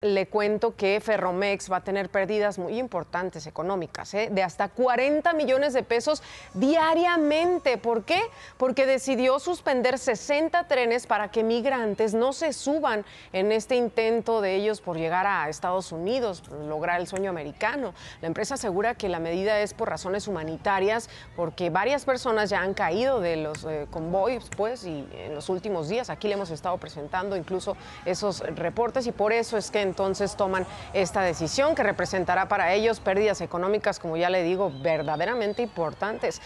Le cuento que Ferromex va a tener pérdidas muy importantes económicas, ¿eh? de hasta 40 millones de pesos diariamente. ¿Por qué? Porque decidió suspender 60 trenes para que migrantes no se suban en este intento de ellos por llegar a Estados Unidos, lograr el sueño americano. La empresa asegura que la medida es por razones humanitarias, porque varias personas ya han caído de los eh, convoyes, pues, y en los últimos días aquí le hemos estado presentando incluso esos reportes y por eso es que entonces toman esta decisión que representará para ellos pérdidas económicas, como ya le digo, verdaderamente importantes.